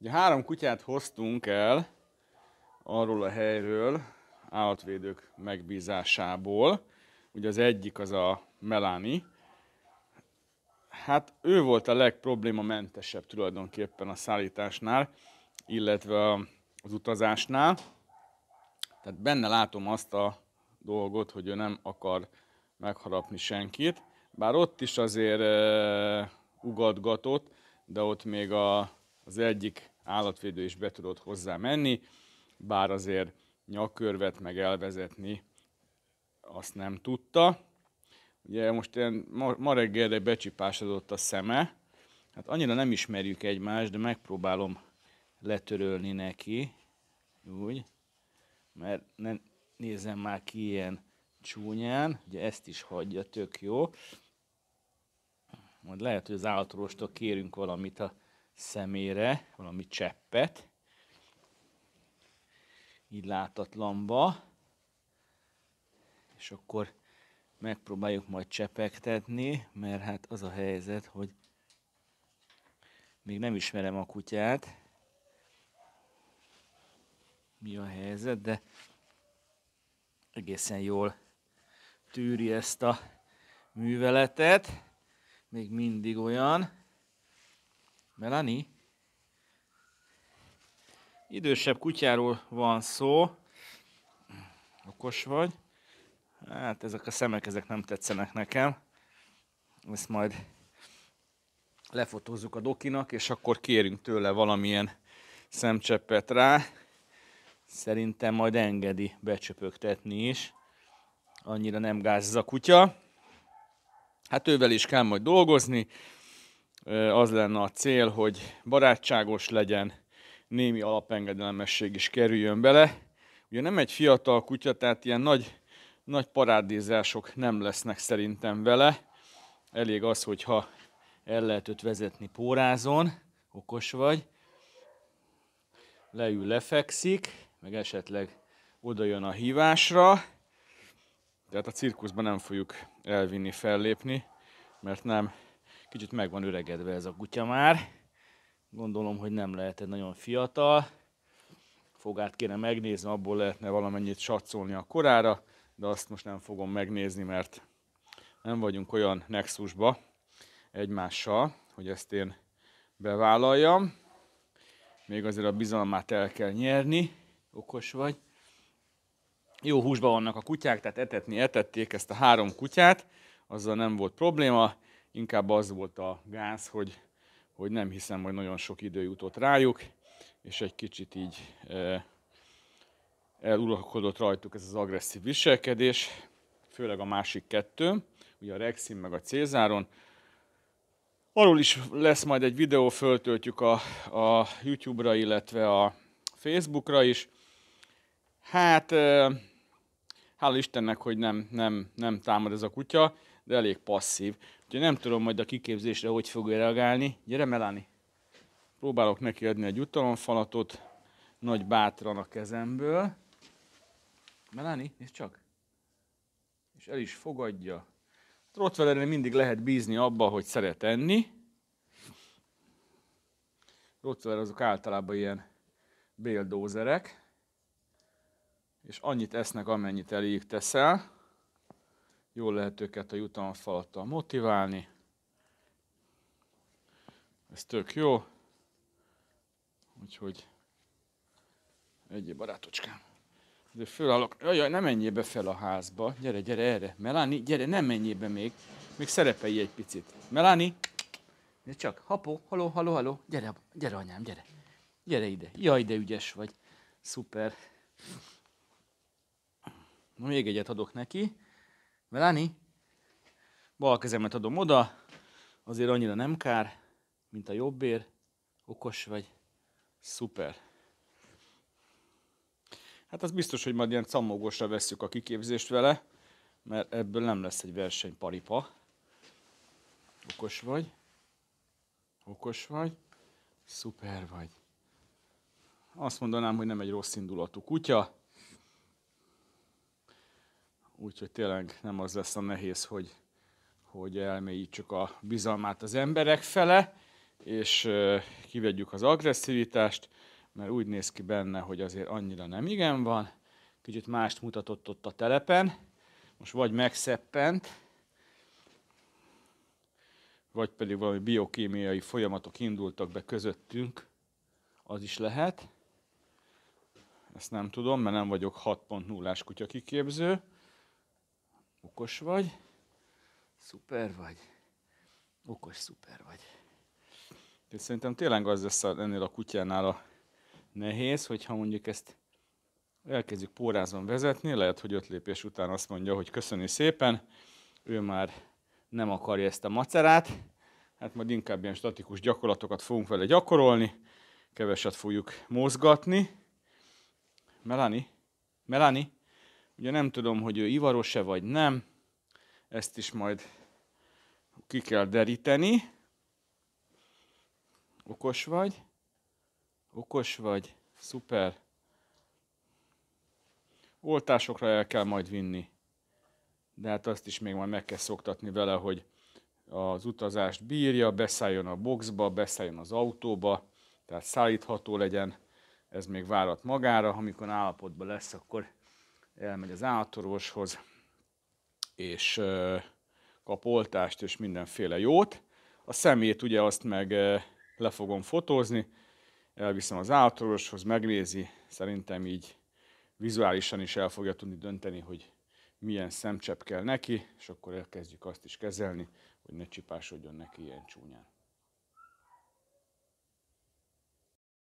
Ugye három kutyát hoztunk el arról a helyről, állatvédők megbízásából. Ugye az egyik az a Melani. Hát ő volt a legproblémamentesebb tulajdonképpen a szállításnál, illetve az utazásnál. Tehát benne látom azt a dolgot, hogy ő nem akar megharapni senkit. Bár ott is azért eh, ugatgatott, de ott még a az egyik állatvédő is be tudott hozzá menni, bár azért nyakkörvet meg elvezetni azt nem tudta. Ugye most ilyen ma, ma reggelre becsipásodott a szeme, hát annyira nem ismerjük egymást, de megpróbálom letörölni neki, úgy, mert ne nézem már ki ilyen csúnyán, ugye ezt is hagyja, tök jó. Majd lehet, hogy az állatorostól kérünk valamit a szemére valami cseppet, így látatlanba, és akkor megpróbáljuk majd csepegtetni, mert hát az a helyzet, hogy még nem ismerem a kutyát, mi a helyzet, de egészen jól tűri ezt a műveletet, még mindig olyan, Melani, Idősebb kutyáról van szó. Okos vagy. Hát ezek a szemek, ezek nem tetszenek nekem. Ezt majd lefotózzuk a dokinak, és akkor kérünk tőle valamilyen szemcseppet rá. Szerintem majd engedi becsöpögtetni is. Annyira nem gáz ez a kutya. Hát ővel is kell majd dolgozni az lenne a cél, hogy barátságos legyen, némi alapengedelmesség is kerüljön bele. Ugye nem egy fiatal kutya, tehát ilyen nagy, nagy parádézások nem lesznek szerintem vele. Elég az, hogyha el lehet őt vezetni pórázon, okos vagy, leül, lefekszik, meg esetleg oda jön a hívásra. Tehát a cirkuszban nem fogjuk elvinni, fellépni, mert nem Kicsit meg van öregedve ez a kutya már. Gondolom, hogy nem lehet egy nagyon fiatal. Fogát kéne megnézni, abból lehetne valamennyit satszolni a korára, de azt most nem fogom megnézni, mert nem vagyunk olyan nexusba egymással, hogy ezt én bevállaljam. Még azért a bizalmát el kell nyerni, okos vagy. Jó húsban vannak a kutyák, tehát etetni etették ezt a három kutyát, azzal nem volt probléma inkább az volt a gáz, hogy, hogy nem hiszem, hogy nagyon sok idő jutott rájuk, és egy kicsit így e, eluralkodott rajtuk ez az agresszív viselkedés, főleg a másik kettő, ugye a Rexin meg a Cézáron. Arról is lesz majd egy videó, föltöltjük a, a YouTube-ra, illetve a Facebook-ra is. Hát e, Hála Istennek, hogy nem, nem, nem támad ez a kutya, de elég passzív. Úgyhogy nem tudom majd a kiképzésre, hogy fog reagálni. Gyere, Melani! Próbálok neki adni egy utalomfalatot, nagy bátran a kezemből. Melani, nézd csak! És el is fogadja. Rottweilerre mindig lehet bízni abba, hogy szeret enni. Rottweiler azok általában ilyen béldózerek és annyit esznek, amennyit elég teszel. Jól lehet őket a jutalmafalattal motiválni. Ez tök jó. Úgyhogy egyéb barátocskám. De fölállok, jaj, nem menjél be fel a házba, gyere, gyere erre. Melani, gyere, nem menjél be még, még szerepelj egy picit. Melani, de csak, hapó, haló, haló, haló, gyere, gyere anyám, gyere. Gyere ide, jaj, de ügyes vagy. Szuper. Na, még egyet adok neki. Melani, Bal kezemet adom oda, azért annyira nem kár, mint a jobbér. Okos vagy. Szuper. Hát az biztos, hogy majd ilyen cammogosra vesszük a kiképzést vele, mert ebből nem lesz egy verseny paripa. Okos vagy. Okos vagy. Szuper vagy. Azt mondanám, hogy nem egy rossz indulatú kutya úgyhogy tényleg nem az lesz a nehéz, hogy, hogy elmélyítsük a bizalmát az emberek fele, és kivegyük az agresszivitást, mert úgy néz ki benne, hogy azért annyira nem igen van, kicsit mást mutatott ott a telepen, most vagy megszeppent, vagy pedig valami biokémiai folyamatok indultak be közöttünk, az is lehet. Ezt nem tudom, mert nem vagyok 6.0-ás kutyakiképző. Okos vagy, szuper vagy, okos szuper vagy. És szerintem tényleg az lesz ennél a kutyánál a nehéz, hogyha mondjuk ezt elkezdjük pórázban vezetni, lehet, hogy öt lépés után azt mondja, hogy köszöni szépen, ő már nem akarja ezt a macerát, hát majd inkább ilyen statikus gyakorlatokat fogunk vele gyakorolni, keveset fogjuk mozgatni. Melani? Melani? Ugye nem tudom, hogy ő ivaros-e vagy nem, ezt is majd ki kell deríteni. Okos vagy? Okos vagy? Szuper. Oltásokra el kell majd vinni. De hát azt is még majd meg kell szoktatni vele, hogy az utazást bírja, beszálljon a boxba, beszálljon az autóba, tehát szállítható legyen. Ez még várat magára, amikor állapotban lesz, akkor elmegy az állatorvoshoz, és kap oltást és mindenféle jót. A szemét ugye azt meg le fogom fotózni, elviszem az állatorvoshoz, megnézi, szerintem így vizuálisan is el fogja tudni dönteni, hogy milyen szemcsepp kell neki, és akkor elkezdjük azt is kezelni, hogy ne csipásodjon neki ilyen csúnyán.